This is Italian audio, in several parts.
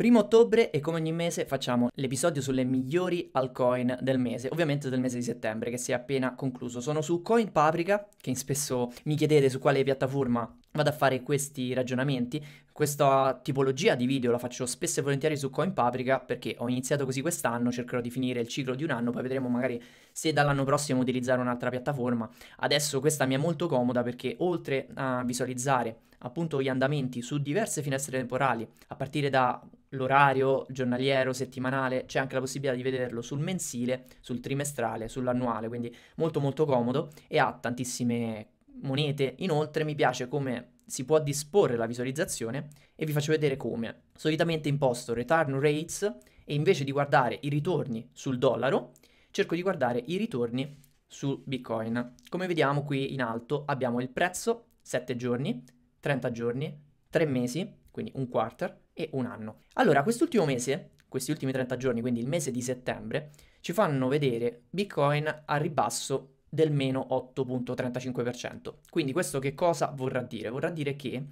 Primo ottobre e come ogni mese facciamo l'episodio sulle migliori altcoin del mese, ovviamente del mese di settembre che si è appena concluso. Sono su Coin Paprika, che spesso mi chiedete su quale piattaforma vado a fare questi ragionamenti. Questa tipologia di video la faccio spesso e volentieri su CoinPaprika perché ho iniziato così quest'anno, cercherò di finire il ciclo di un anno, poi vedremo magari se dall'anno prossimo utilizzare un'altra piattaforma. Adesso questa mi è molto comoda perché oltre a visualizzare appunto gli andamenti su diverse finestre temporali, a partire dall'orario giornaliero, settimanale, c'è anche la possibilità di vederlo sul mensile, sul trimestrale, sull'annuale, quindi molto molto comodo e ha tantissime monete. Inoltre mi piace come si può disporre la visualizzazione e vi faccio vedere come. Solitamente imposto return rates e invece di guardare i ritorni sul dollaro, cerco di guardare i ritorni su Bitcoin. Come vediamo qui in alto abbiamo il prezzo 7 giorni, 30 giorni, 3 mesi, quindi un quarter e un anno. Allora, quest'ultimo mese, questi ultimi 30 giorni, quindi il mese di settembre, ci fanno vedere Bitcoin a ribasso del meno 8.35%. Quindi questo che cosa vorrà dire? Vorrà dire che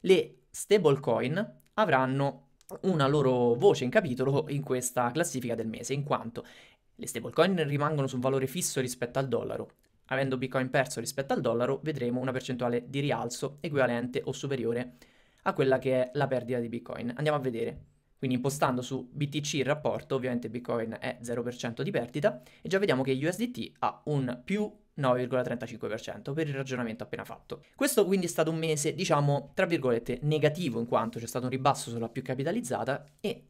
le stablecoin avranno una loro voce in capitolo in questa classifica del mese, in quanto le stablecoin rimangono su un valore fisso rispetto al dollaro. Avendo Bitcoin perso rispetto al dollaro, vedremo una percentuale di rialzo equivalente o superiore a quella che è la perdita di Bitcoin. Andiamo a vedere. Quindi impostando su BTC il rapporto, ovviamente Bitcoin è 0% di perdita e già vediamo che USDT ha un più 9,35% per il ragionamento appena fatto. Questo quindi è stato un mese, diciamo, tra virgolette, negativo in quanto c'è stato un ribasso sulla più capitalizzata e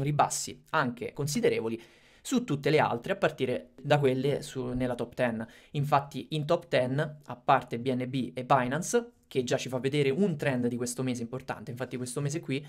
ribassi anche considerevoli su tutte le altre, a partire da quelle su, nella top 10. Infatti in top 10, a parte BNB e Binance, che già ci fa vedere un trend di questo mese importante, infatti questo mese qui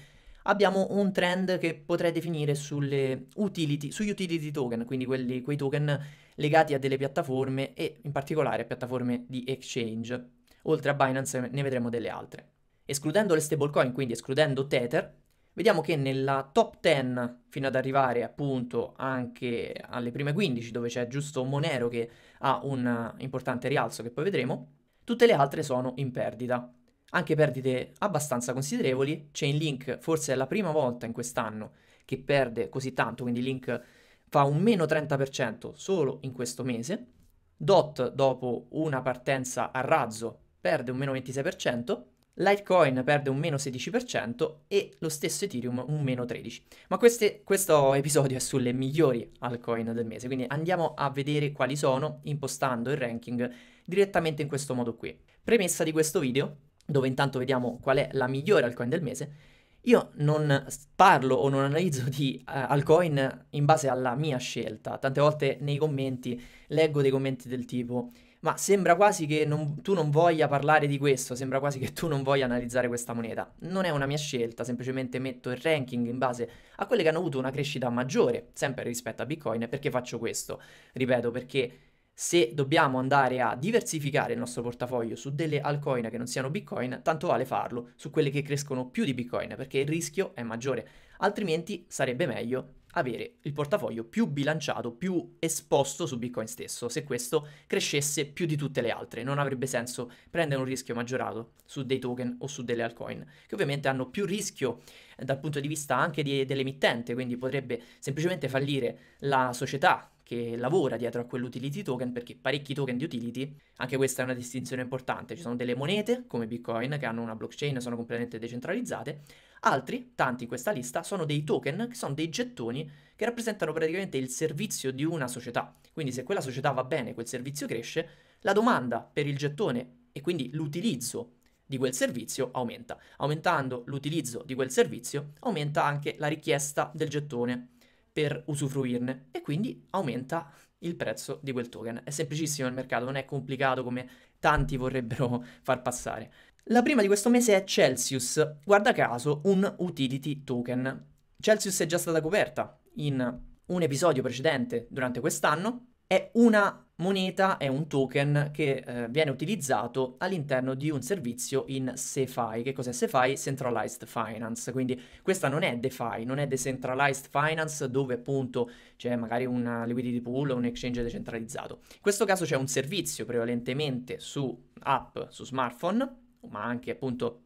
abbiamo un trend che potrei definire sulle utility, sugli utility token, quindi quelli, quei token legati a delle piattaforme e in particolare a piattaforme di exchange. Oltre a Binance ne vedremo delle altre. Escludendo le stablecoin, quindi escludendo Tether, vediamo che nella top 10 fino ad arrivare appunto anche alle prime 15 dove c'è giusto Monero che ha un importante rialzo che poi vedremo, tutte le altre sono in perdita anche perdite abbastanza considerevoli. Chainlink forse è la prima volta in quest'anno che perde così tanto, quindi Link fa un meno 30% solo in questo mese. DOT dopo una partenza a razzo perde un meno 26%, Litecoin perde un meno 16% e lo stesso Ethereum un meno 13%. Ma queste, questo episodio è sulle migliori altcoin del mese, quindi andiamo a vedere quali sono impostando il ranking direttamente in questo modo qui. Premessa di questo video, dove intanto vediamo qual è la migliore altcoin del mese, io non parlo o non analizzo di uh, altcoin in base alla mia scelta. Tante volte nei commenti leggo dei commenti del tipo ma sembra quasi che non, tu non voglia parlare di questo, sembra quasi che tu non voglia analizzare questa moneta. Non è una mia scelta, semplicemente metto il ranking in base a quelle che hanno avuto una crescita maggiore, sempre rispetto a Bitcoin, perché faccio questo? Ripeto, perché se dobbiamo andare a diversificare il nostro portafoglio su delle altcoin che non siano Bitcoin, tanto vale farlo su quelle che crescono più di Bitcoin perché il rischio è maggiore, altrimenti sarebbe meglio avere il portafoglio più bilanciato, più esposto su Bitcoin stesso, se questo crescesse più di tutte le altre. Non avrebbe senso prendere un rischio maggiorato su dei token o su delle altcoin, che ovviamente hanno più rischio eh, dal punto di vista anche di, dell'emittente, quindi potrebbe semplicemente fallire la società che lavora dietro a quell'utility token perché parecchi token di utility, anche questa è una distinzione importante, ci sono delle monete come Bitcoin che hanno una blockchain, sono completamente decentralizzate, altri, tanti in questa lista, sono dei token che sono dei gettoni che rappresentano praticamente il servizio di una società, quindi se quella società va bene, quel servizio cresce, la domanda per il gettone e quindi l'utilizzo di quel servizio aumenta. Aumentando l'utilizzo di quel servizio aumenta anche la richiesta del gettone per usufruirne e quindi aumenta il prezzo di quel token. È semplicissimo il mercato, non è complicato come tanti vorrebbero far passare. La prima di questo mese è Celsius, guarda caso un utility token. Celsius è già stata coperta in un episodio precedente durante quest'anno è una moneta è un token che eh, viene utilizzato all'interno di un servizio in SeFi. Che cos'è SeFi? Centralized Finance. Quindi questa non è DeFi, non è Decentralized Finance dove appunto c'è magari una liquidity pool o un exchange decentralizzato. In questo caso c'è un servizio prevalentemente su app, su smartphone, ma anche appunto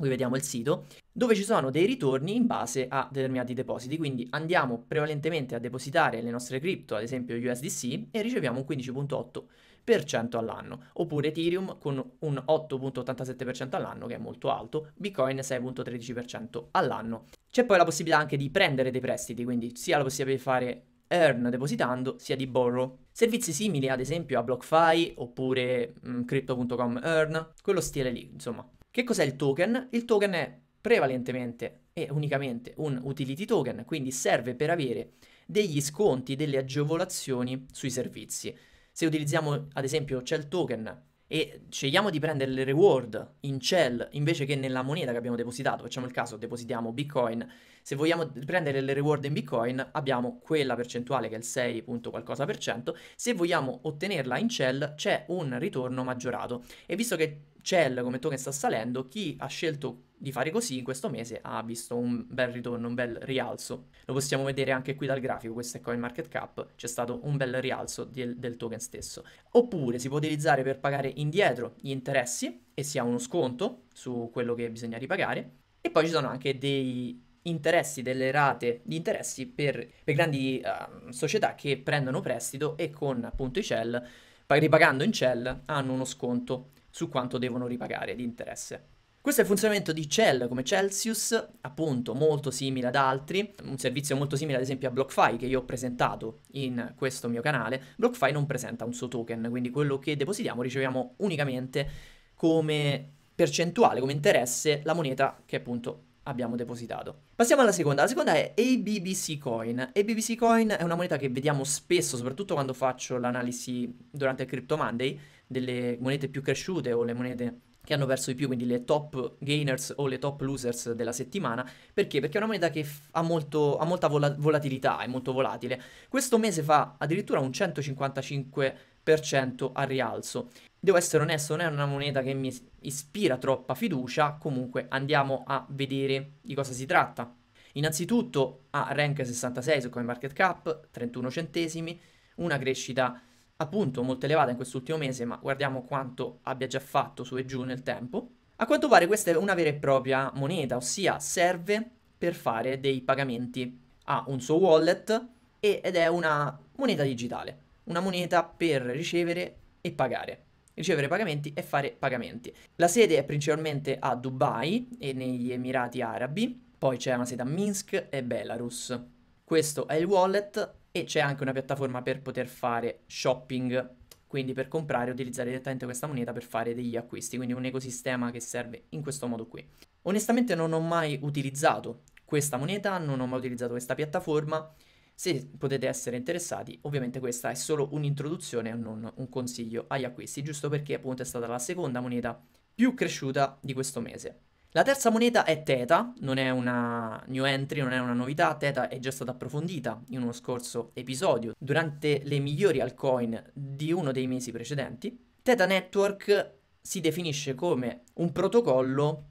qui vediamo il sito, dove ci sono dei ritorni in base a determinati depositi. Quindi andiamo prevalentemente a depositare le nostre cripto, ad esempio USDC, e riceviamo un 15.8% all'anno, oppure Ethereum con un 8.87% all'anno, che è molto alto, Bitcoin 6.13% all'anno. C'è poi la possibilità anche di prendere dei prestiti, quindi sia la possibilità di fare earn depositando sia di borrow. Servizi simili ad esempio a BlockFi oppure mh, mm, Crypto.com earn, quello stile lì, insomma. Che cos'è il token? Il token è prevalentemente e unicamente un utility token, quindi serve per avere degli sconti, delle agevolazioni sui servizi. Se utilizziamo ad esempio Cell token e scegliamo di prendere le reward in Cell invece che nella moneta che abbiamo depositato, facciamo il caso, depositiamo Bitcoin, se vogliamo prendere le reward in Bitcoin abbiamo quella percentuale che è il 6 qualcosa per cento, se vogliamo ottenerla in Cell c'è un ritorno maggiorato e visto che Cell come token sta salendo, chi ha scelto di fare così in questo mese ha visto un bel ritorno, un bel rialzo. Lo possiamo vedere anche qui dal grafico, questo è CoinMarketCap, c'è stato un bel rialzo del, del token stesso. Oppure si può utilizzare per pagare indietro gli interessi e si ha uno sconto su quello che bisogna ripagare. E poi ci sono anche dei interessi, delle rate di interessi per, per grandi uh, società che prendono prestito e con appunto i CEL, ripagando in CEL, hanno uno sconto su quanto devono ripagare di interesse. Questo è il funzionamento di Cell come Celsius, appunto molto simile ad altri, un servizio molto simile ad esempio a BlockFi che io ho presentato in questo mio canale. BlockFi non presenta un suo token, quindi quello che depositiamo riceviamo unicamente come percentuale, come interesse, la moneta che appunto abbiamo depositato. Passiamo alla seconda, la seconda è ABBC Coin. ABBC Coin è una moneta che vediamo spesso, soprattutto quando faccio l'analisi durante il Crypto Monday, delle monete più cresciute o le monete che hanno perso di più, quindi le top gainers o le top losers della settimana. Perché? Perché è una moneta che f- ha, molto, ha, molta vola- volatilità, è molto volatile. Questo mese fa addirittura un 155% al rialzo. Devo essere onesto, non è una moneta che mi ispira troppa fiducia, comunque andiamo a vedere di cosa si tratta. Innanzitutto ha rank 66 su CoinMarketCap, 31 centesimi, una crescita appunto molto elevata in quest'ultimo mese, ma guardiamo quanto abbia già fatto su e giù nel tempo. A quanto pare questa è una vera e propria moneta, ossia serve per fare dei pagamenti. Ha un suo wallet ed è una moneta digitale, una moneta per ricevere e pagare. Ricevere pagamenti e fare pagamenti. La sede è principalmente a Dubai e negli Emirati Arabi, poi c'è una sede a Minsk e Belarus. Questo è il wallet, e c'è anche una piattaforma per poter fare shopping, quindi per comprare e utilizzare direttamente questa moneta per fare degli acquisti, quindi un ecosistema che serve in questo modo qui. Onestamente non ho mai utilizzato questa moneta, non ho mai utilizzato questa piattaforma, se potete essere interessati, ovviamente questa è solo un'introduzione e non un consiglio agli acquisti, giusto perché appunto è stata la seconda moneta più cresciuta di questo mese. La terza moneta è Teta, non è una new entry, non è una novità, Teta è già stata approfondita in uno scorso episodio durante le migliori altcoin di uno dei mesi precedenti. Teta Network si definisce come un protocollo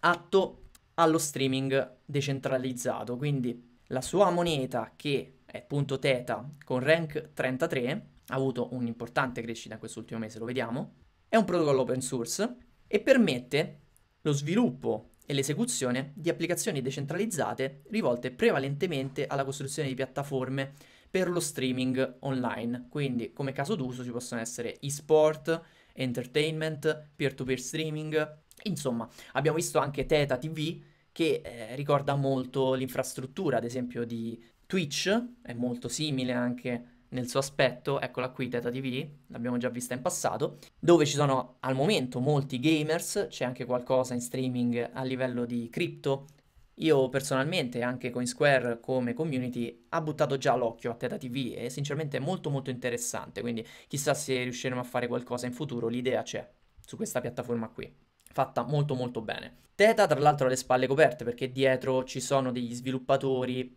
atto allo streaming decentralizzato, quindi la sua moneta che è appunto Teta con rank 33, ha avuto un'importante crescita in quest'ultimo mese, lo vediamo, è un protocollo open source e permette lo sviluppo e l'esecuzione di applicazioni decentralizzate rivolte prevalentemente alla costruzione di piattaforme per lo streaming online. Quindi come caso d'uso ci possono essere e-sport, entertainment, peer-to-peer streaming, insomma abbiamo visto anche Teta TV che eh, ricorda molto l'infrastruttura ad esempio di Twitch, è molto simile anche nel suo aspetto, eccola qui Teta TV, l'abbiamo già vista in passato, dove ci sono al momento molti gamers, c'è anche qualcosa in streaming a livello di cripto. Io personalmente, anche CoinSquare come community, ha buttato già l'occhio a Teta TV e sinceramente è molto molto interessante, quindi chissà se riusciremo a fare qualcosa in futuro, l'idea c'è su questa piattaforma qui fatta molto molto bene. Teta tra l'altro ha le spalle coperte perché dietro ci sono degli sviluppatori,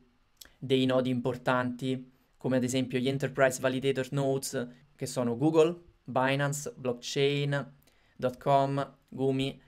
dei nodi importanti, come ad esempio gli Enterprise Validator Nodes, che sono Google, Binance, Blockchain.com, Gumi,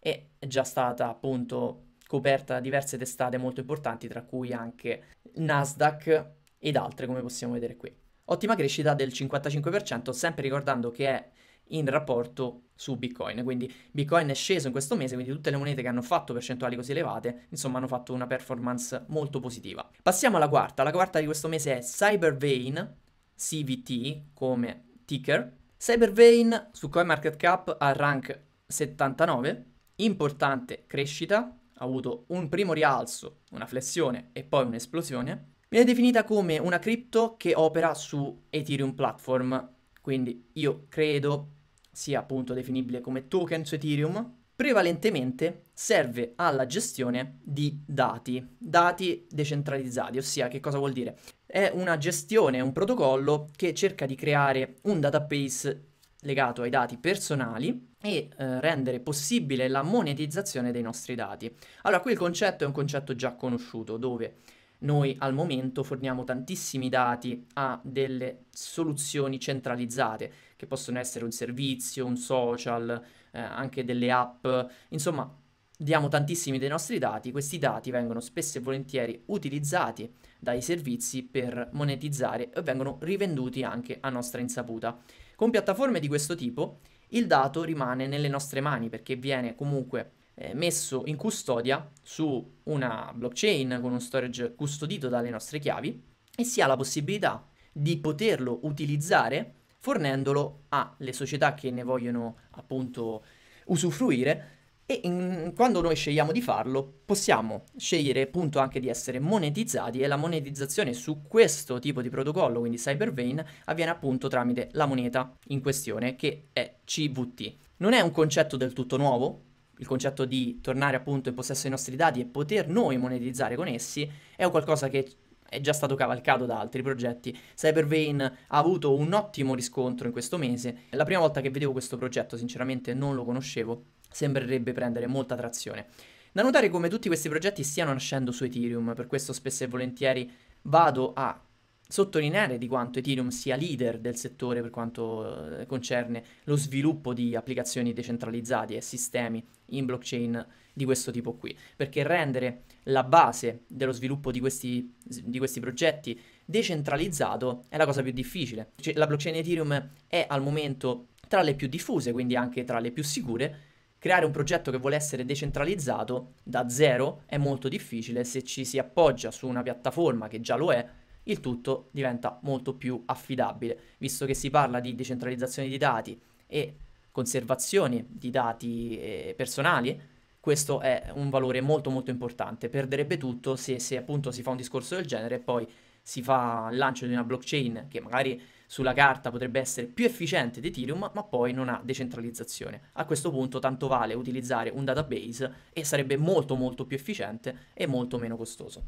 e è già stata appunto coperta da diverse testate molto importanti, tra cui anche Nasdaq ed altre, come possiamo vedere qui. Ottima crescita del 55%, sempre ricordando che è in rapporto su Bitcoin. Quindi Bitcoin è sceso in questo mese, quindi tutte le monete che hanno fatto percentuali così elevate, insomma, hanno fatto una performance molto positiva. Passiamo alla quarta. La quarta di questo mese è Cybervein, CVT come ticker. Cybervein su CoinMarketCap ha rank 79, importante crescita, ha avuto un primo rialzo, una flessione e poi un'esplosione. Viene definita come una cripto che opera su Ethereum Platform, quindi io credo sia appunto definibile come token su Ethereum, prevalentemente serve alla gestione di dati, dati decentralizzati, ossia che cosa vuol dire? È una gestione, un protocollo che cerca di creare un database legato ai dati personali e eh, rendere possibile la monetizzazione dei nostri dati. Allora, qui il concetto è un concetto già conosciuto, dove noi al momento forniamo tantissimi dati a delle soluzioni centralizzate, che possono essere un servizio, un social, eh, anche delle app, insomma diamo tantissimi dei nostri dati, questi dati vengono spesso e volentieri utilizzati dai servizi per monetizzare e vengono rivenduti anche a nostra insaputa. Con piattaforme di questo tipo il dato rimane nelle nostre mani perché viene comunque eh, messo in custodia su una blockchain con uno storage custodito dalle nostre chiavi e si ha la possibilità di poterlo utilizzare fornendolo alle società che ne vogliono appunto usufruire e in, quando noi scegliamo di farlo possiamo scegliere appunto anche di essere monetizzati e la monetizzazione su questo tipo di protocollo, quindi Cybervein, avviene appunto tramite la moneta in questione che è CVT. Non è un concetto del tutto nuovo, il concetto di tornare appunto in possesso dei nostri dati e poter noi monetizzare con essi è un qualcosa che è già stato cavalcato da altri progetti. Cybervein ha avuto un ottimo riscontro in questo mese. La prima volta che vedevo questo progetto, sinceramente non lo conoscevo, sembrerebbe prendere molta trazione. Da notare come tutti questi progetti stiano nascendo su Ethereum, per questo spesso e volentieri vado a sottolineare di quanto Ethereum sia leader del settore per quanto eh, concerne lo sviluppo di applicazioni decentralizzate e sistemi in blockchain di questo tipo qui, perché rendere la base dello sviluppo di questi, di questi progetti decentralizzato è la cosa più difficile. Cioè, la blockchain Ethereum è al momento tra le più diffuse, quindi anche tra le più sicure, Creare un progetto che vuole essere decentralizzato da zero è molto difficile, se ci si appoggia su una piattaforma che già lo è il tutto diventa molto più affidabile, visto che si parla di decentralizzazione di dati e conservazione di dati eh, personali, questo è un valore molto molto importante. Perderebbe tutto se, se appunto si fa un discorso del genere e poi si fa il lancio di una blockchain che magari sulla carta potrebbe essere più efficiente di Ethereum, ma poi non ha decentralizzazione. A questo punto tanto vale utilizzare un database e sarebbe molto molto più efficiente e molto meno costoso.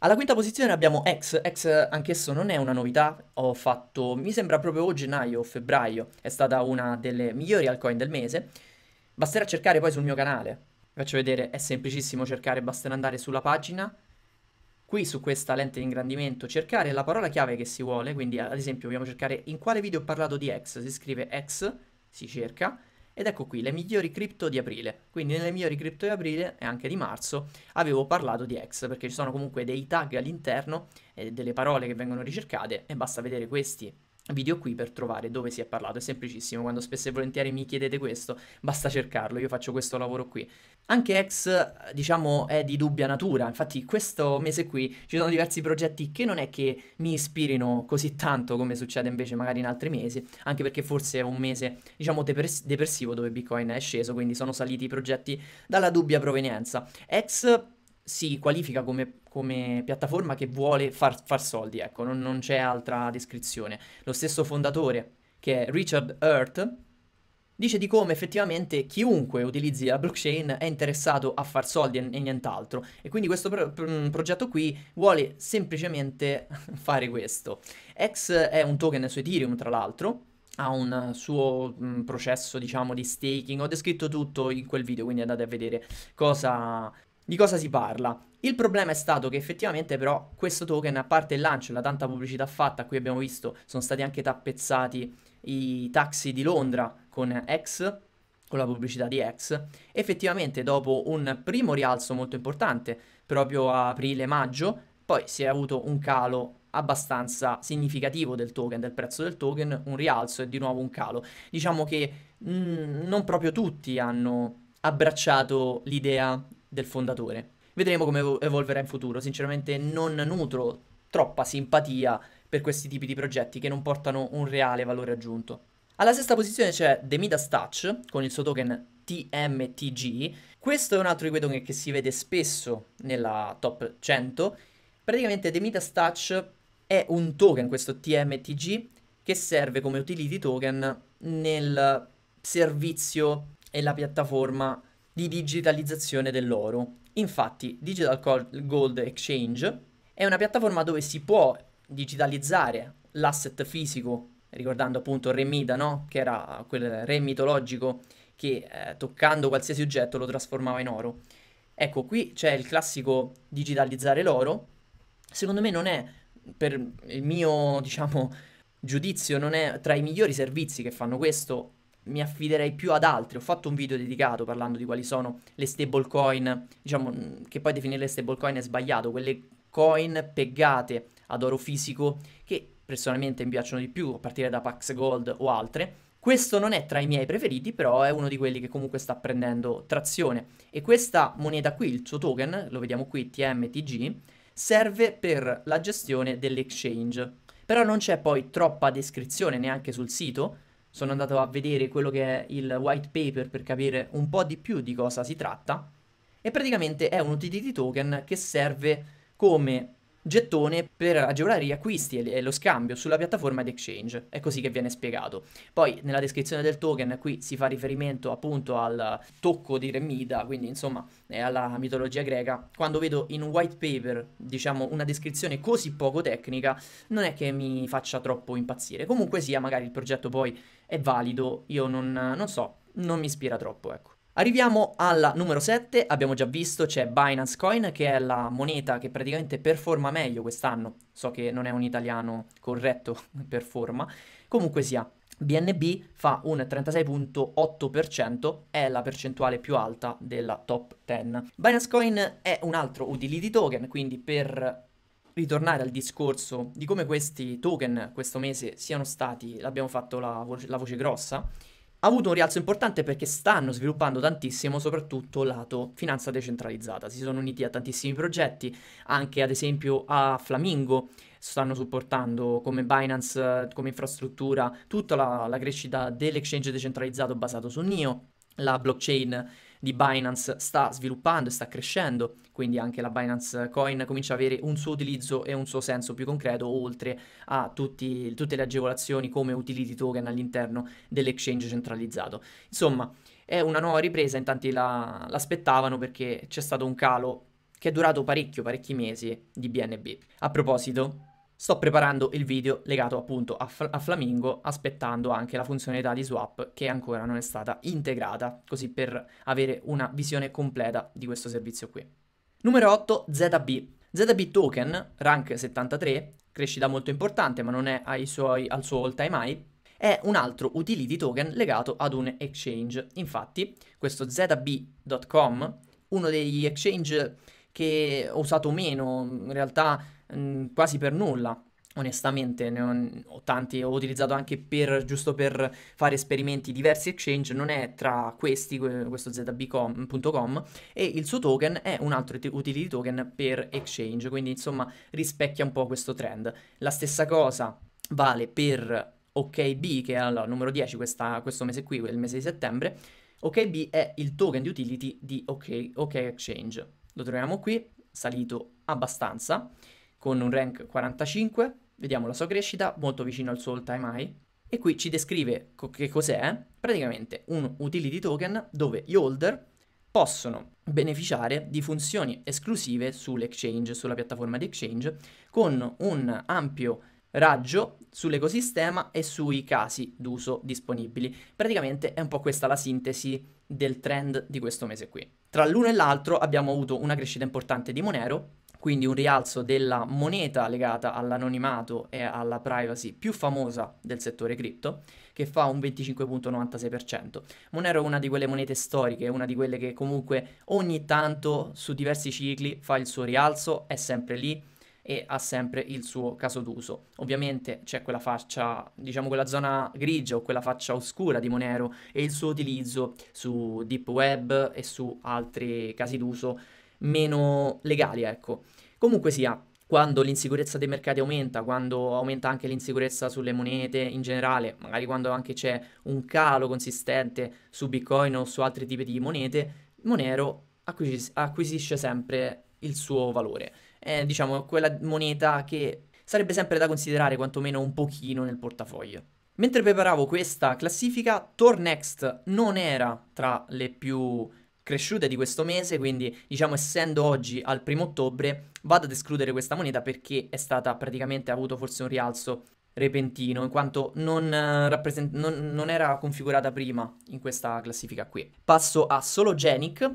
Alla quinta posizione abbiamo X, X anch'esso non è una novità, ho fatto, mi sembra proprio o gennaio o febbraio, è stata una delle migliori altcoin del mese, basterà cercare poi sul mio canale, vi faccio vedere, è semplicissimo cercare, basterà andare sulla pagina, qui su questa lente di ingrandimento cercare la parola chiave che si vuole, quindi ad esempio dobbiamo cercare in quale video ho parlato di X, si scrive X, si cerca, ed ecco qui le migliori cripto di aprile. Quindi nelle migliori cripto di aprile e anche di marzo avevo parlato di X perché ci sono comunque dei tag all'interno e eh, delle parole che vengono ricercate e basta vedere questi video qui per trovare dove si è parlato, è semplicissimo, quando spesso e volentieri mi chiedete questo, basta cercarlo, io faccio questo lavoro qui. Anche X, diciamo, è di dubbia natura, infatti questo mese qui ci sono diversi progetti che non è che mi ispirino così tanto come succede invece magari in altri mesi, anche perché forse è un mese, diciamo, depers- depressivo dove Bitcoin è sceso, quindi sono saliti i progetti dalla dubbia provenienza. X si qualifica come, come, piattaforma che vuole far, far soldi, ecco, non, non, c'è altra descrizione. Lo stesso fondatore, che è Richard Hurt, dice di come effettivamente chiunque utilizzi la blockchain è interessato a far soldi e, nient'altro. E quindi questo pro- pro- mm, progetto qui vuole semplicemente fare questo. X è un token su Ethereum, tra l'altro, ha un suo mh, mm, processo, diciamo, di staking. Ho descritto tutto in quel video, quindi andate a vedere cosa, di cosa si parla? Il problema è stato che effettivamente però questo token, a parte il lancio e la tanta pubblicità fatta, qui abbiamo visto sono stati anche tappezzati i taxi di Londra con X, con la pubblicità di X, effettivamente dopo un primo rialzo molto importante, proprio a aprile-maggio, poi si è avuto un calo abbastanza significativo del token, del prezzo del token, un rialzo e di nuovo un calo. Diciamo che mh, mm, non proprio tutti hanno abbracciato l'idea del fondatore. Vedremo come evolverà in futuro, sinceramente non nutro troppa simpatia per questi tipi di progetti che non portano un reale valore aggiunto. Alla sesta posizione c'è The Midas Touch con il suo token TMTG. Questo è un altro di quei token che si vede spesso nella top 100. Praticamente The Midas Touch è un token, questo TMTG, che serve come utility token nel servizio e la piattaforma di digitalizzazione dell'oro. Infatti, Digital Gold Exchange è una piattaforma dove si può digitalizzare l'asset fisico, ricordando appunto Remida, no? che era quel re mitologico che eh, toccando qualsiasi oggetto lo trasformava in oro. Ecco, qui c'è il classico digitalizzare l'oro. Secondo me non è, per il mio, diciamo, giudizio, non è tra i migliori servizi che fanno questo mi affiderei più ad altri. Ho fatto un video dedicato parlando di quali sono le stablecoin, diciamo mm, che poi definire le stablecoin è sbagliato, quelle coin peggate ad oro fisico che personalmente mi piacciono di più, a partire da Pax Gold o altre. Questo non è tra i miei preferiti, però è uno di quelli che comunque sta prendendo trazione. E questa moneta qui, il suo token, lo vediamo qui, TMTG, serve per la gestione dell'exchange. Però non c'è poi troppa descrizione neanche sul sito, sono andato a vedere quello che è il white paper per capire un po' di più di cosa si tratta e praticamente è un utility token che serve come gettone per agevolare gli acquisti e lo scambio sulla piattaforma di exchange. È così che viene spiegato. Poi nella descrizione del token qui si fa riferimento appunto al tocco di Remida, quindi insomma è alla mitologia greca. Quando vedo in un white paper, diciamo, una descrizione così poco tecnica, non è che mi faccia troppo impazzire. Comunque sia, magari il progetto poi è valido, io non, non so, non mi ispira troppo, ecco. Arriviamo alla numero 7, abbiamo già visto c'è Binance Coin che è la moneta che praticamente performa meglio quest'anno, so che non è un italiano corretto performa, comunque sia, BNB fa un 36.8%, è la percentuale più alta della top 10. Binance Coin è un altro utility token, quindi per ritornare al discorso di come questi token questo mese siano stati, l'abbiamo fatto la voce, la voce grossa, ha avuto un rialzo importante perché stanno sviluppando tantissimo, soprattutto lato finanza decentralizzata. Si sono uniti a tantissimi progetti, anche ad esempio a Flamingo, stanno supportando come Binance, come infrastruttura, tutta la, la crescita dell'exchange decentralizzato basato su NIO, la blockchain di Binance sta sviluppando e sta crescendo, quindi anche la Binance Coin comincia ad avere un suo utilizzo e un suo senso più concreto, oltre a tutti, tutte le agevolazioni come utility token all'interno dell'exchange centralizzato. Insomma, è una nuova ripresa, in tanti la, l'aspettavano perché c'è stato un calo che è durato parecchio, parecchi mesi di BNB. A proposito, Sto preparando il video legato appunto a, Fl a, Flamingo, aspettando anche la funzionalità di Swap che ancora non è stata integrata, così per avere una visione completa di questo servizio qui. Numero 8, ZB. ZB Token, rank 73, crescita molto importante ma non è suoi, al suo all-time high, è un altro utility token legato ad un exchange. Infatti, questo zb.com, uno degli exchange che ho usato meno, in realtà quasi per nulla. Onestamente, ne ho, ho, tanti, ho utilizzato anche per, giusto per fare esperimenti diversi exchange, non è tra questi, questo zb.com, e il suo token è un altro utility token per exchange, quindi insomma rispecchia un po' questo trend. La stessa cosa vale per OKB, che è al numero 10 questa, questo mese qui, il mese di settembre, OKB è il token di utility di OK, OK Exchange. Lo troviamo qui, salito abbastanza con un rank 45, vediamo la sua crescita, molto vicino al suo all time high, e qui ci descrive co- che cos'è, praticamente un utility token dove gli holder possono beneficiare di funzioni esclusive sull'exchange, sulla piattaforma di exchange, con un ampio raggio sull'ecosistema e sui casi d'uso disponibili. Praticamente è un po' questa la sintesi del trend di questo mese qui. Tra l'uno e l'altro abbiamo avuto una crescita importante di Monero, quindi un rialzo della moneta legata all'anonimato e alla privacy più famosa del settore cripto, che fa un 25.96%. Monero è una di quelle monete storiche, una di quelle che comunque ogni tanto su diversi cicli fa il suo rialzo, è sempre lì e ha sempre il suo caso d'uso. Ovviamente c'è quella faccia, diciamo quella zona grigia o quella faccia oscura di Monero e il suo utilizzo su deep web e su altri casi d'uso meno legali, ecco. Comunque sia, quando l'insicurezza dei mercati aumenta, quando aumenta anche l'insicurezza sulle monete in generale, magari quando anche c'è un calo consistente su Bitcoin o su altri tipi di monete, Monero acquis- acquisisce sempre il suo valore. È, diciamo, quella moneta che sarebbe sempre da considerare quantomeno un pochino nel portafoglio. Mentre preparavo questa classifica, Tornext non era tra le più cresciute di questo mese, quindi diciamo essendo oggi al primo ottobre vado ad escludere questa moneta perché è stata praticamente ha avuto forse un rialzo repentino in quanto non, eh, rappresent- non, non, era configurata prima in questa classifica qui. Passo a Solo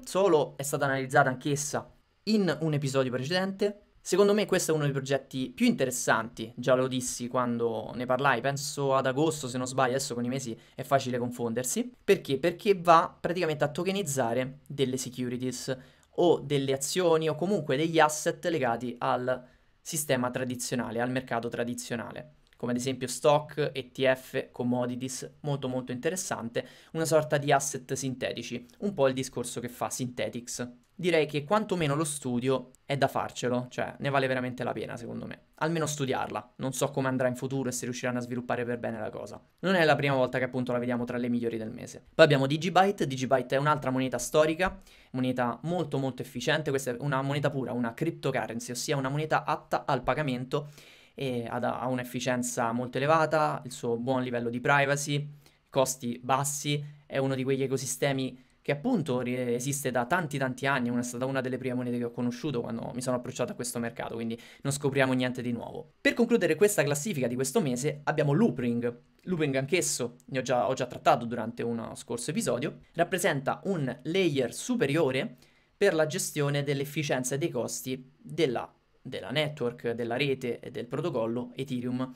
Solo è stata analizzata anch'essa in un episodio precedente, Secondo me questo è uno dei progetti più interessanti, già lo dissi quando ne parlai, penso ad agosto se non sbaglio, adesso con i mesi è facile confondersi. Perché? Perché va praticamente a tokenizzare delle securities o delle azioni o comunque degli asset legati al sistema tradizionale, al mercato tradizionale come ad esempio stock, ETF, commodities, molto molto interessante, una sorta di asset sintetici, un po' il discorso che fa Synthetics direi che quantomeno lo studio è da farcelo, cioè ne vale veramente la pena secondo me. Almeno studiarla, non so come andrà in futuro e se riusciranno a sviluppare per bene la cosa. Non è la prima volta che appunto la vediamo tra le migliori del mese. Poi abbiamo Digibyte, Digibyte è un'altra moneta storica, moneta molto molto efficiente, questa è una moneta pura, una cryptocurrency, ossia una moneta atta al pagamento e ha un'efficienza molto elevata, il suo buon livello di privacy, costi bassi, è uno di quegli ecosistemi che appunto esiste da tanti tanti anni, è stata una delle prime monete che ho conosciuto quando mi sono approcciato a questo mercato, quindi non scopriamo niente di nuovo. Per concludere questa classifica di questo mese abbiamo Loopring. Loopring anch'esso, ne ho già, ho già trattato durante uno scorso episodio, rappresenta un layer superiore per la gestione dell'efficienza e dei costi della, della network, della rete e del protocollo Ethereum.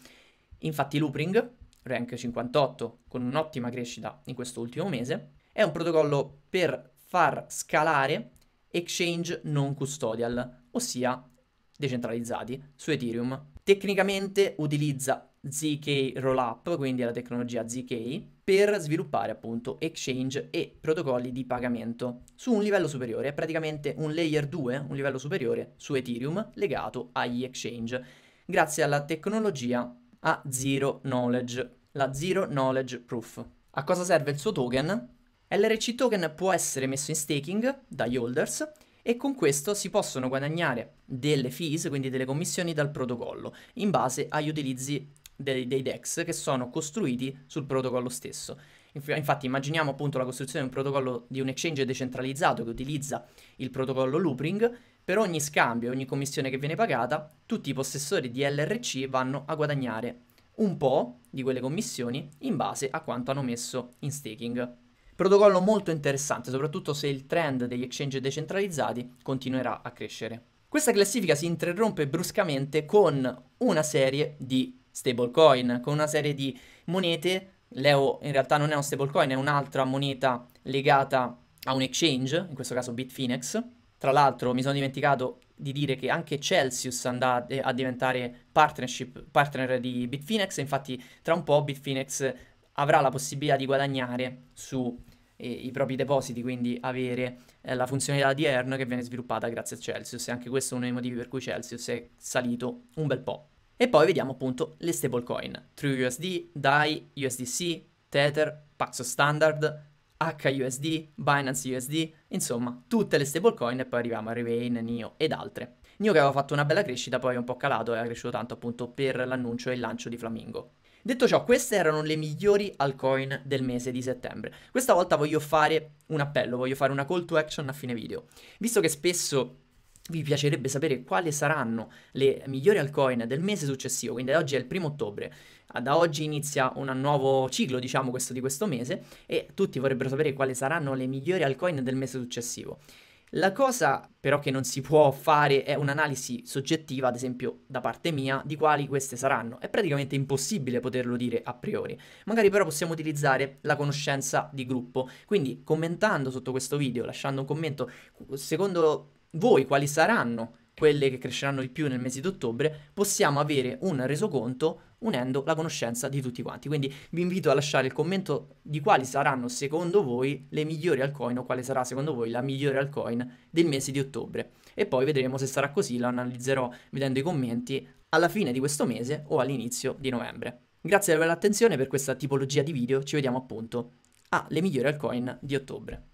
Infatti Loopring, rank 58, con un'ottima crescita in questo ultimo mese, è un protocollo per far scalare exchange non custodial, ossia decentralizzati su Ethereum. Tecnicamente utilizza ZK Rollup, quindi la tecnologia ZK, per sviluppare appunto exchange e protocolli di pagamento su un livello superiore, è praticamente un layer 2, un livello superiore su Ethereum legato agli exchange, grazie alla tecnologia a zero knowledge, la zero knowledge proof. A cosa serve il suo token? LRC token può essere messo in staking dagli holders e con questo si possono guadagnare delle fees, quindi delle commissioni dal protocollo, in base agli utilizzi dei, dei DEX che sono costruiti sul protocollo stesso. infatti immaginiamo appunto la costruzione di un protocollo di un exchange decentralizzato che utilizza il protocollo Loopring, per ogni scambio ogni commissione che viene pagata, tutti i possessori di LRC vanno a guadagnare un po' di quelle commissioni in base a quanto hanno messo in staking. Protocollo molto interessante, soprattutto se il trend degli exchange decentralizzati continuerà a crescere. Questa classifica si interrompe bruscamente con una serie di stablecoin, con una serie di monete. Leo in realtà non è un stablecoin, è un'altra moneta legata a un exchange, in questo caso Bitfinex. Tra l'altro mi sono dimenticato di dire che anche Celsius andrà a diventare partnership, partner di Bitfinex, infatti tra un po' Bitfinex avrà la possibilità di guadagnare sui eh, propri depositi, quindi avere eh, la funzionalità di earn che viene sviluppata grazie a Celsius e anche questo è uno dei motivi per cui Celsius è salito un bel po'. E poi vediamo appunto le stablecoin, TrueUSD, DAI, USDC, Tether, Paxos Standard, HUSD, Binance USD, insomma tutte le stablecoin e poi arriviamo a Revain, NIO ed altre. NIO che aveva fatto una bella crescita, poi è un po' calato e ha cresciuto tanto appunto per l'annuncio e il lancio di Flamingo. Detto ciò, queste erano le migliori altcoin del mese di settembre. Questa volta voglio fare un appello, voglio fare una call to action a fine video. Visto che spesso vi piacerebbe sapere quali saranno le migliori altcoin del mese successivo, quindi oggi è il primo ottobre, da oggi inizia un nuovo ciclo, diciamo questo di questo mese, e tutti vorrebbero sapere quali saranno le migliori altcoin del mese successivo. La cosa però che non si può fare è un'analisi soggettiva, ad esempio da parte mia, di quali queste saranno. È praticamente impossibile poterlo dire a priori. Magari però possiamo utilizzare la conoscenza di gruppo. Quindi commentando sotto questo video, lasciando un commento, secondo voi quali saranno quelle che cresceranno di più nel mese di ottobre, possiamo avere un resoconto unendo la conoscenza di tutti quanti. Quindi vi invito a lasciare il commento di quali saranno secondo voi le migliori altcoin o quale sarà secondo voi la migliore altcoin del mese di ottobre. E poi vedremo se sarà così, lo analizzerò vedendo i commenti alla fine di questo mese o all'inizio di novembre. Grazie per l'attenzione per questa tipologia di video, ci vediamo appunto alle migliori altcoin di ottobre.